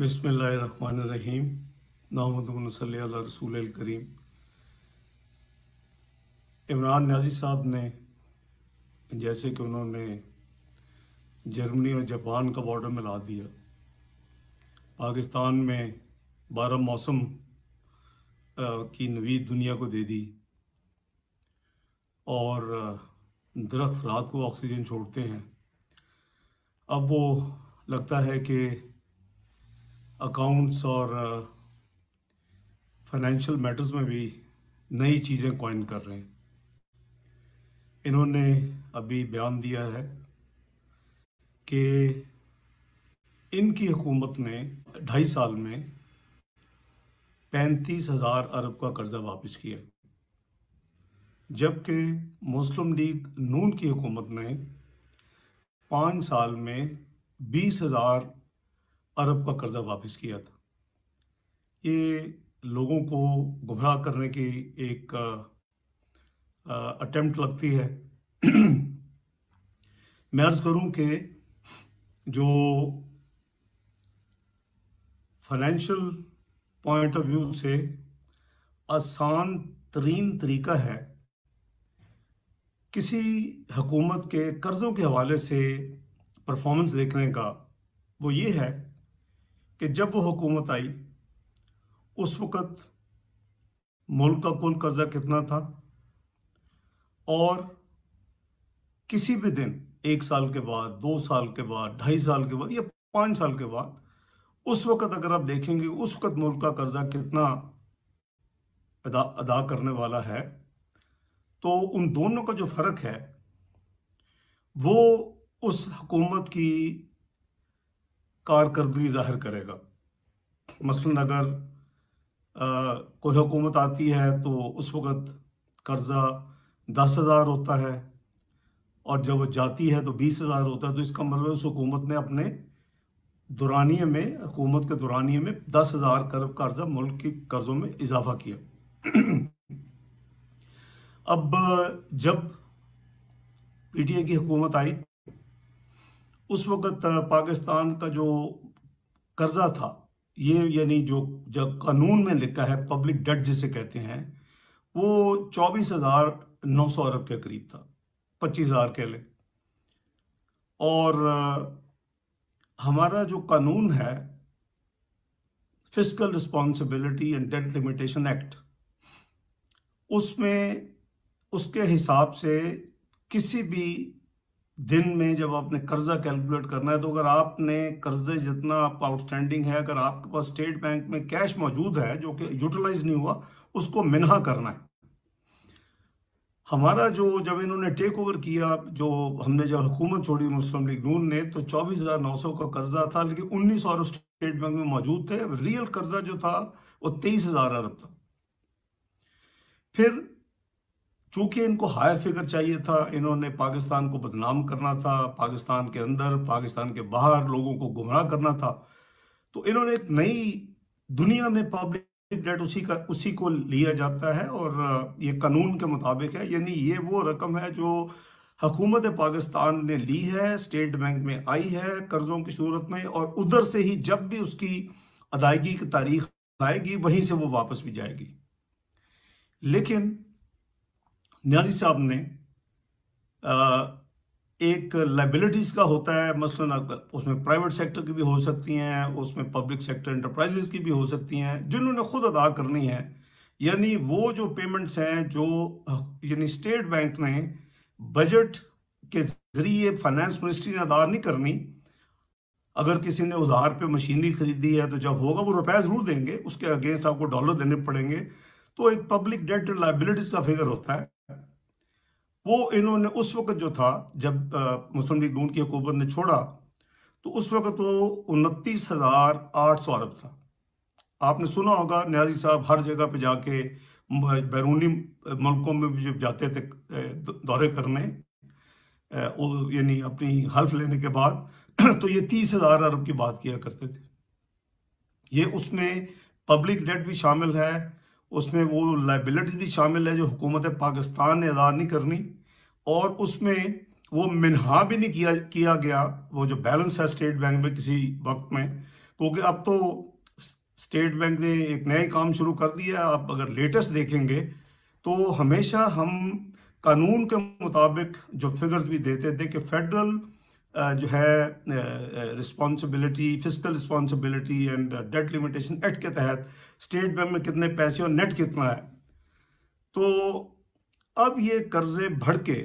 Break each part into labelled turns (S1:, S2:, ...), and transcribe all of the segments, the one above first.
S1: बसमीम नामदल रसूल करीम इमरान न्याजी साहब ने जैसे कि उन्होंने जर्मनी और जापान का बॉर्डर मिला दिया पाकिस्तान में बारह मौसम की नवीद दुनिया को दे दी और दरख्त रात को ऑक्सीजन छोड़ते हैं अब वो लगता है कि अकाउंट्स और फाइनेंशियल मैटर्स में भी नई चीज़ें कॉइन कर रहे हैं इन्होंने अभी बयान दिया है कि इनकी हुकूमत ने ढाई साल में पैंतीस हज़ार अरब का कर्ज़ा वापस किया जबकि मुस्लिम लीग नून की हुकूमत ने पाँच साल में बीस हज़ार अरब का कर्जा वापस किया था ये लोगों को गुमराह करने की एक अटेम्प्ट लगती है मैं अर्ज करूं कि जो फाइनेंशियल पॉइंट ऑफ व्यू से आसान तरीन तरीका है किसी हकूमत के कर्ज़ों के हवाले से परफॉर्मेंस देखने का वो ये है कि जब वो हुकूमत आई उस वक़्त मुल्क का कुल कर्ज़ा कितना था और किसी भी दिन एक साल के बाद दो साल के बाद ढाई साल के बाद या पाँच साल के बाद उस वक़्त अगर आप देखेंगे उस वक़्त मुल्क का कर्ज़ा कितना अदा अदा करने वाला है तो उन दोनों का जो फ़र्क है वो उस हुकूमत की कारकर्दगी जाहिर करेगा मसलन अगर आ, कोई हुकूमत आती है तो उस वक़्त कर्ज़ा दस हज़ार होता है और जब वो जाती है तो बीस हज़ार होता है तो इसका मतलब उस हुकूमत ने अपने दुरानिए में हुकूमत के दुरानिए में दस हज़ार कर कर्जा मुल्क के कर्ज़ों में इजाफा किया अब जब पीटीए की हुकूमत आई उस वक़्त पाकिस्तान का जो कर्जा था ये यानी जो जब कानून में लिखा है पब्लिक डेट जिसे कहते हैं वो चौबीस हज़ार नौ सौ अरब के करीब था पच्चीस हज़ार के लिए और हमारा जो कानून है physical responsibility and debt limitation act उसमें उसके हिसाब से किसी भी दिन में जब आपने कर्जा कैलकुलेट करना है तो अगर आपने कर्जे जितना आपका आउटस्टैंडिंग है अगर आपके पास स्टेट बैंक में कैश मौजूद है जो कि यूटिलाइज नहीं हुआ उसको मिनहा करना है हमारा जो जब इन्होंने टेक ओवर किया जो हमने जब हुकूमत छोड़ी मुस्लिम लीग नून ने तो चौबीस हजार नौ सौ का कर्जा था लेकिन उन्नीस अरब स्टेट बैंक में मौजूद थे रियल कर्जा जो था वो तेईस हजार अरब था फिर चूंकि इनको हायर फिगर चाहिए था इन्होंने पाकिस्तान को बदनाम करना था पाकिस्तान के अंदर पाकिस्तान के बाहर लोगों को गुमराह करना था तो इन्होंने एक नई दुनिया में पब्लिक डेट उसी का उसी को लिया जाता है और ये कानून के मुताबिक है यानी ये वो रकम है जो हकूमत पाकिस्तान ने ली है स्टेट बैंक में आई है कर्जों की सूरत में और उधर से ही जब भी उसकी अदायगी की तारीख आएगी वहीं से वो वापस भी जाएगी लेकिन न्याजी साहब ने एक लाइबिलिटीज का होता है मसलन उसमें प्राइवेट सेक्टर की भी हो सकती हैं उसमें पब्लिक सेक्टर इंटरप्राइजेस की भी हो सकती हैं जिन्होंने खुद अदा करनी है यानी वो जो पेमेंट्स हैं जो यानी स्टेट बैंक ने बजट के जरिए फाइनेंस मिनिस्ट्री ने अदा नहीं करनी अगर किसी ने उधार पे मशीनरी खरीदी है तो जब होगा वो रुपए जरूर देंगे उसके अगेंस्ट आपको डॉलर देने पड़ेंगे तो एक पब्लिक डेट लाइबिलिटीज का फिगर होता है वो इन्होंने उस वक्त जो था जब मुस्लिम लीग नून की हुकूमत ने छोड़ा तो उस वक्त वो उनतीस हज़ार आठ सौ अरब था आपने सुना होगा न्याजी साहब हर जगह पे जाके बैरूनी मुल्कों में भी जब जाते थे दौरे करने यानी अपनी हल्फ लेने के बाद तो ये तीस हज़ार अरब की बात किया करते थे ये उसमें पब्लिक डेट भी शामिल है उसमें वो लाइबिलिटी भी शामिल है जो हुकूमत पाकिस्तान ने अदा नहीं करनी और उसमें वो मिनहा भी नहीं किया किया गया वो जो बैलेंस है स्टेट बैंक में किसी वक्त में क्योंकि अब तो स्टेट बैंक ने एक नए काम शुरू कर दिया आप अगर लेटेस्ट देखेंगे तो हमेशा हम कानून के मुताबिक जो फिगर्स भी देते थे कि फेडरल Uh, जो है responsibility physical responsibility and debt limitation act के तहत स्टेट बैंक में कितने पैसे और नेट कितना है तो अब ये कर्जे बढ़ के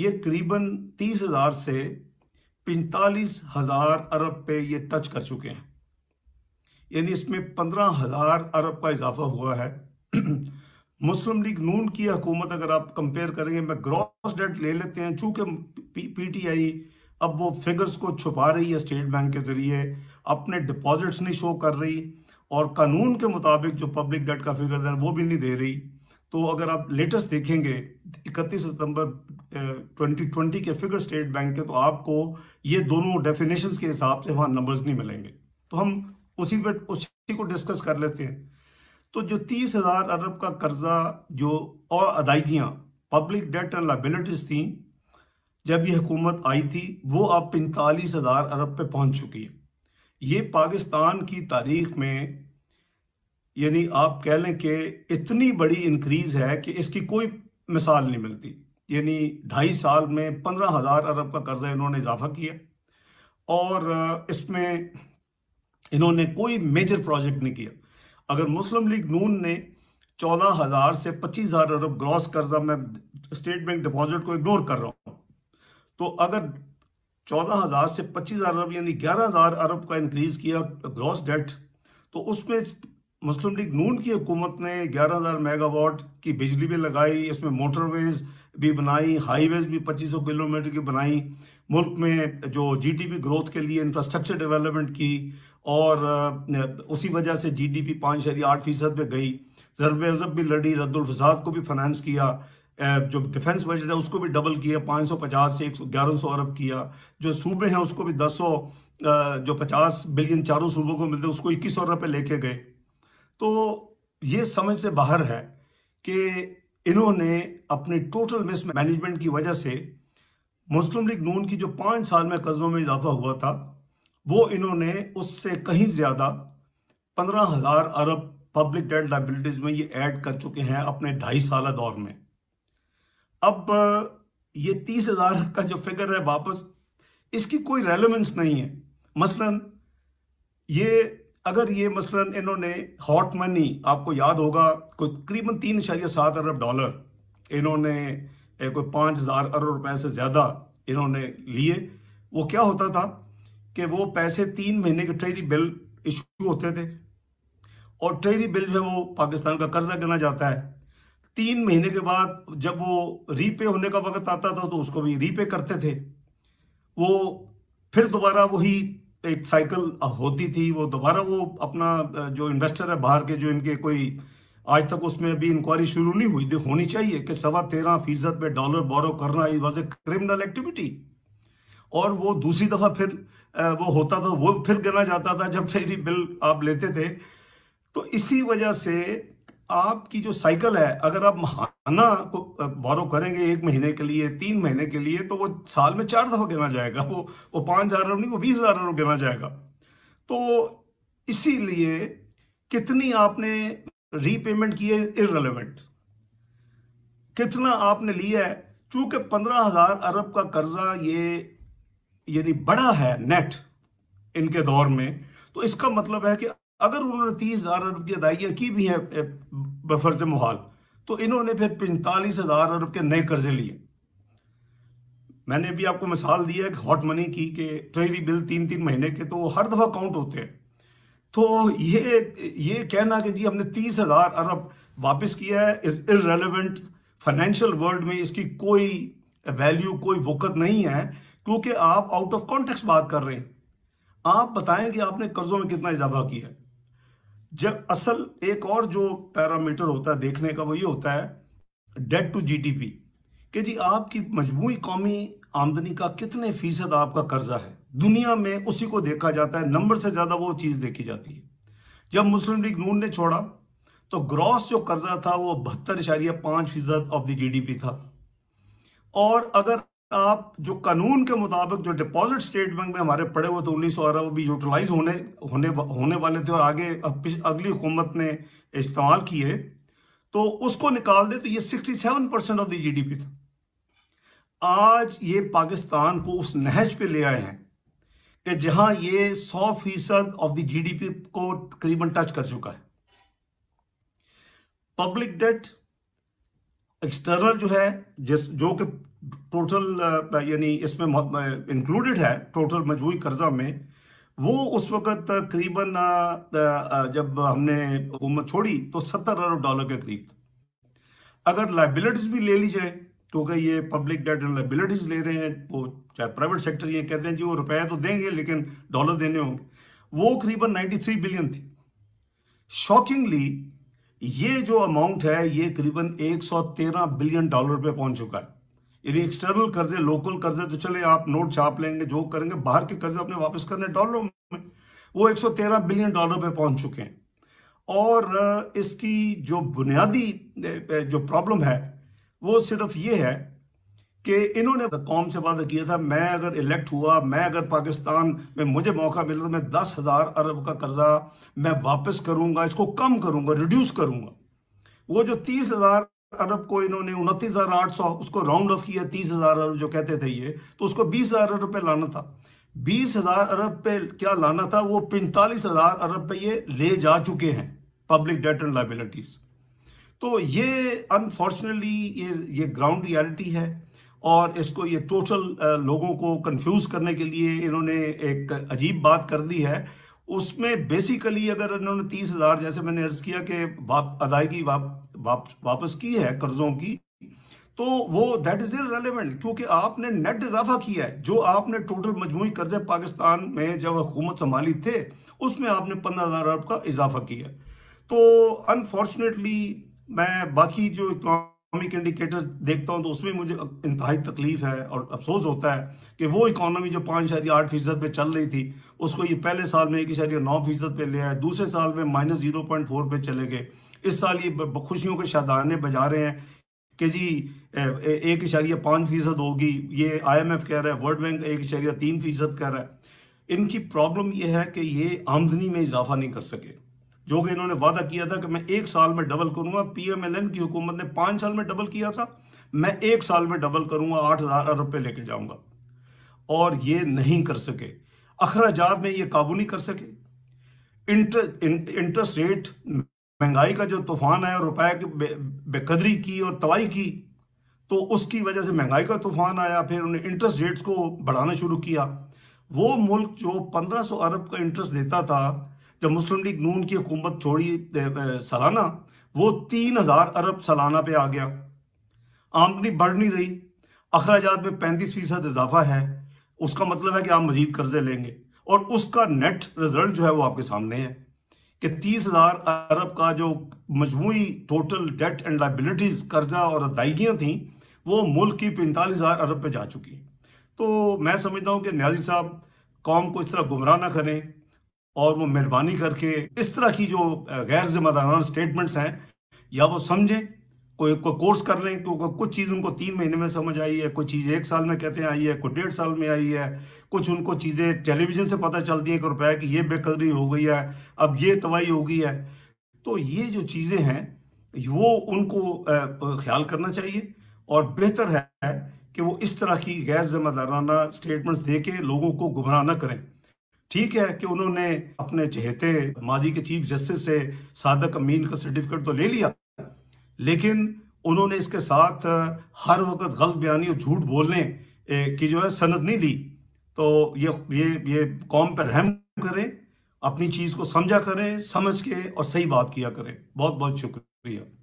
S1: ये करीबन तीस हज़ार से पैंतालीस हज़ार अरब पे ये टच कर चुके हैं यानी इसमें पंद्रह हज़ार अरब का इजाफा हुआ है मुस्लिम लीग नून की हुकूमत अगर आप कंपेयर करेंगे मैं ग्रॉस डेट ले लेते हैं चूंकि पीटीआई अब वो फिगर्स को छुपा रही है स्टेट बैंक के जरिए अपने डिपॉजिट्स नहीं शो कर रही और कानून के मुताबिक जो पब्लिक डेट का फिगर है वो भी नहीं दे रही तो अगर आप लेटेस्ट देखेंगे 31 सितंबर 2020 के फिगर स्टेट बैंक के तो आपको ये दोनों डेफिनेशन के हिसाब से वहाँ नंबर्स नहीं मिलेंगे तो हम उसी पर उसी को डिस्कस कर लेते हैं तो जो तीस हजार अरब का कर्जा जो और अदायगियाँ पब्लिक डेट एंड लाइबिलिटीज थी जब ये हुकूमत आई थी वो अब पैंतालीस हजार अरब पे पहुंच चुकी है ये पाकिस्तान की तारीख में यानी आप कह लें कि इतनी बड़ी इंक्रीज है कि इसकी कोई मिसाल नहीं मिलती यानी ढाई साल में पंद्रह हज़ार अरब का कर्ज़ा इन्होंने इजाफा किया और इसमें इन्होंने कोई मेजर प्रोजेक्ट नहीं किया अगर मुस्लिम लीग नून ने चौदह हजार से पच्चीस हजार अरब ग्रॉस कर्जा मैं स्टेट बैंक डिपॉजिट को इग्नोर कर रहा हूं तो अगर चौदह हजार से पच्चीस हजार अरब यानी ग्यारह हजार अरब का इंक्रीज किया ग्रॉस डेट तो उसमें मुस्लिम लीग नून की हुकूमत ने ग्यारह हजार मेगावाट की बिजली भी लगाई इसमें मोटरवेज भी बनाई हाईवेज भी पच्चीस सौ किलोमीटर की बनाई मुल्क में जो जीडीपी ग्रोथ के लिए इंफ्रास्ट्रक्चर डेवलपमेंट की और उसी वजह से जीडीपी पाँच आठ फीसद पर गई ज़रब अजब भी लड़ी रद्दुलफसाद को भी फाइनेंस किया जो डिफेंस बजट है उसको भी डबल किया 550 से एक सौ ग्यारह सौ अरब किया जो सूबे हैं उसको भी 200 जो 50 बिलियन चारों सूबों को मिलते उसको इक्कीस सौ रुपये लेके गए तो ये समझ से बाहर है कि इन्होंने अपने टोटल मिस मैनेजमेंट की वजह से मुस्लिम लीग नून की जो पाँच साल में कर्जों में इजाफा हुआ था वो इन्होंने उससे कहीं ज़्यादा पंद्रह हज़ार अरब पब्लिक डेट लाइबिलिटीज में ये ऐड कर चुके हैं अपने ढाई साल दौर में अब ये तीस हज़ार का जो फिगर है वापस इसकी कोई रेलिवेंस नहीं है मसलन ये अगर ये मसलन इन्होंने हॉट मनी आपको याद होगा कोई तकरीबन तीन इशारिया सात अरब डॉलर इन्होंने कोई पाँच हज़ार अरब रुपए से ज़्यादा इन्होंने लिए वो क्या होता था कि वो पैसे तीन महीने के ट्रेजरी बिल इशू होते थे और ट्रेजरी बिल जो है वो पाकिस्तान का कर्जा गिना जाता है तीन महीने के बाद जब वो रीपे होने का वक्त आता था तो उसको भी रीपे करते थे वो फिर दोबारा वही एक साइकिल होती थी वो दोबारा वो अपना जो इन्वेस्टर है बाहर के जो इनके कोई आज तक उसमें अभी इंक्वायरी शुरू नहीं हुई होनी चाहिए कि सवा तेरह फीसद पे डॉलर बोरो करना is was a criminal activity और वो दूसरी दफा फिर वो होता था वो फिर गिना जाता था जब ट्रेजरी बिल आप लेते थे तो इसी वजह से आपकी जो साइकिल है अगर आप महाना को बोरो करेंगे एक महीने के लिए तीन महीने के लिए तो वो साल में चार दफा गिना जाएगा वो वो पांच हजार अरब नहीं वो बीस हजार अरब गिना जाएगा तो इसीलिए कितनी आपने रीपेमेंट किए इरेलीवेंट कितना आपने लिया है चूंकि पंद्रह हजार अरब का कर्जा ये यानी बड़ा है नेट इनके दौर में तो इसका मतलब है कि अगर उन्होंने तीस हजार अरब की अदायगियां की भी है बफर्ज महाल तो इन्होंने फिर पैंतालीस हजार अरब के नए कर्जे लिए मैंने भी आपको मिसाल दी है कि हॉट मनी की कि ट्रेजरी बिल तीन तीन महीने के तो हर दफा काउंट होते हैं तो ये ये कहना कि जी हमने तीस हजार अरब वापस किया है इस इरेलीवेंट फाइनेंशियल वर्ल्ड में इसकी कोई वैल्यू कोई वक़्त नहीं है क्योंकि आप आउट ऑफ कॉन्टेक्स्ट बात कर रहे हैं आप बताएं कि आपने कर्जों में कितना इजाफा किया है जब असल एक और जो पैरामीटर होता है देखने का वो ये होता है डेट टू जीटीपी कि जी आपकी मजमू कौमी आमदनी का कितने फीसद आपका कर्जा है दुनिया में उसी को देखा जाता है नंबर से ज्यादा वो चीज देखी जाती है जब मुस्लिम लीग नून ने छोड़ा तो ग्रॉस जो कर्जा था वो बहत्तर इशारिया पांच फीसद ऑफ द जीडीपी था और अगर आप जो कानून के मुताबिक जो डिपॉजिट स्टेट बैंक में हमारे पड़े हुए थे उन्नीस सौ अरब अभी यूटिलाइज होने होने होने वाले थे और आगे अगली हुकूमत ने इस्तेमाल किए तो उसको निकाल दे तो ये seven percent of the P था आज ये पाकिस्तान को उस नहज पे ले आए हैं कि जहां ये सौ फीसद ऑफ द जीडीपी को करीबन टच कर चुका है पब्लिक डेट एक्सटर्नल जो है जिस जो कि टोटल यानी इसमें इंक्लूडेड है टोटल मजबूरी कर्जा में वो उस वक्त करीबन जब हमने हुकूमत छोड़ी तो सत्तर अरब डॉलर के करीब अगर लाइबिलिटीज भी ले ली जाए तो क्योंकि ये पब्लिक डेट एंड लाइबिलिटीज ले रहे हैं वो चाहे प्राइवेट सेक्टर ये कहते हैं जी वो रुपए तो देंगे लेकिन डॉलर देने होंगे वो करीबन 93 बिलियन थी शॉकिंगली ये जो अमाउंट है ये करीबन 113 बिलियन डॉलर पे पहुंच चुका है यानी एक्सटर्नल कर्जे लोकल कर्जे तो चले आप नोट छाप लेंगे जो करेंगे बाहर के कर्जे अपने वापस करने डॉलरों में वो 113 बिलियन डॉलर पे पहुंच चुके हैं और इसकी जो बुनियादी जो प्रॉब्लम है वो सिर्फ ये है कि इन्होंने तो कौम से वादा किया था मैं अगर इलेक्ट हुआ मैं अगर पाकिस्तान में मुझे मौका मिला तो मैं दस हज़ार अरब का कर्ज़ा मैं वापस करूंगा इसको कम करूंगा रिड्यूस करूंगा वो जो तीस हज़ार अरब को इन्होंने उनतीस हज़ार आठ सौ उसको राउंड ऑफ किया तीस हज़ार अरब जो कहते थे ये तो उसको बीस हज़ार अरब पे लाना था बीस हज़ार अरब पे क्या लाना था वो पैंतालीस हज़ार अरब पे ये ले जा चुके हैं पब्लिक डेट एंड लाइबिलिटीज़ तो ये अनफॉर्चुनेटली ये ये ग्राउंड रियलिटी है और इसको ये टोटल लोगों को कंफ्यूज करने के लिए इन्होंने एक अजीब बात कर दी है उसमें बेसिकली अगर इन्होंने तीस हज़ार जैसे मैंने अर्ज किया कि अदायगी वाप, वाप, वापस की है कर्जों की तो वो दैट इज़ इलेवेंट क्योंकि आपने नेट इजाफा किया है जो आपने टोटल मजमू कर्जे पाकिस्तान में जब हुकूमत संभाली थे उसमें आपने पंद्रह हज़ार अरब का इजाफा किया तो अनफॉर्चुनेटली मैं बाकी जो इकोनॉमिक इकोनॉमिक इंडिकेटर देखता हूँ तो उसमें मुझे इंतहाई तकलीफ है और अफसोस होता है कि वो इकानमी जो पाँच शायद आठ फीसद पर चल रही थी उसको ये पहले साल में एक शारिया नौ फीसद पर ले आए दूसरे साल में माइनस जीरो पॉइंट फोर पर चले गए इस साल ये खुशियों के शादाने बजा रहे हैं कि जी एक इशारिया पाँच फीसद होगी ये आईएमएफ कह रहा है वर्ल्ड बैंक एक इशारिया तीन फीसद कह रहा है इनकी प्रॉब्लम यह है कि ये आमदनी में इजाफा नहीं कर सके जो कि इन्होंने वादा किया था कि मैं एक साल में डबल करूंगा पीएमएलएन की हुकूमत ने पाँच साल में डबल किया था मैं एक साल में डबल करूंगा आठ हज़ार अरब रुपये लेके जाऊंगा और ये नहीं कर सके अखराज में ये काबू नहीं कर सके इंटर इंटरेस्ट रेट महंगाई का जो तूफान आया रुपए की बेकदरी की और तबाही की तो उसकी वजह से महंगाई का तूफान आया फिर उन्होंने इंटरेस्ट रेट्स को बढ़ाना शुरू किया वो मुल्क जो 1500 अरब का इंटरेस्ट देता था जब मुस्लिम लीग नून की हुकूमत छोड़ी सालाना वो तीन हज़ार अरब सालाना पे आ गया आमदनी बढ़ नहीं रही अखराज में पैंतीस फीसद इजाफा है उसका मतलब है कि आप मजीद कर्जे लेंगे और उसका नेट रिजल्ट जो है वो आपके सामने है कि तीस हज़ार अरब का जो मजमू टोटल डेट एंड लाइबिलिटीज़ कर्जा और अदायगियाँ थी वो मुल्क की पैंतालीस हज़ार अरब पे जा चुकी हैं तो मैं समझता हूँ कि न्याजी साहब कौम को इस तरह गुमराह ना करें और वो मेहरबानी करके इस तरह की जो गैर जिम्मेदाराना स्टेटमेंट्स हैं या वो समझें कोई कोई कोर्स कर लें तो कुछ चीज़ उनको तीन महीने में समझ आई है कोई चीज़ एक साल में कहते हैं आई है कोई डेढ़ साल में आई है कुछ उनको चीज़ें टेलीविज़न से पता चलती हैं कि रुपया की ये बेकदरी हो गई है अब ये तबाही हो गई है तो ये जो चीज़ें हैं वो उनको ख्याल करना चाहिए और बेहतर है कि वो इस तरह की गैर जिम्मेदाराना स्टेटमेंट्स दे के लोगों को गुमराह करें ठीक है कि उन्होंने अपने चहेते माजी के चीफ जस्टिस से सादक अमीन का सर्टिफिकेट तो ले लिया लेकिन उन्होंने इसके साथ हर वक्त गलत बयानी और झूठ बोलने की जो है सनद नहीं ली तो ये ये ये कौम पर रहम करें अपनी चीज़ को समझा करें समझ के और सही बात किया करें बहुत बहुत शुक्रिया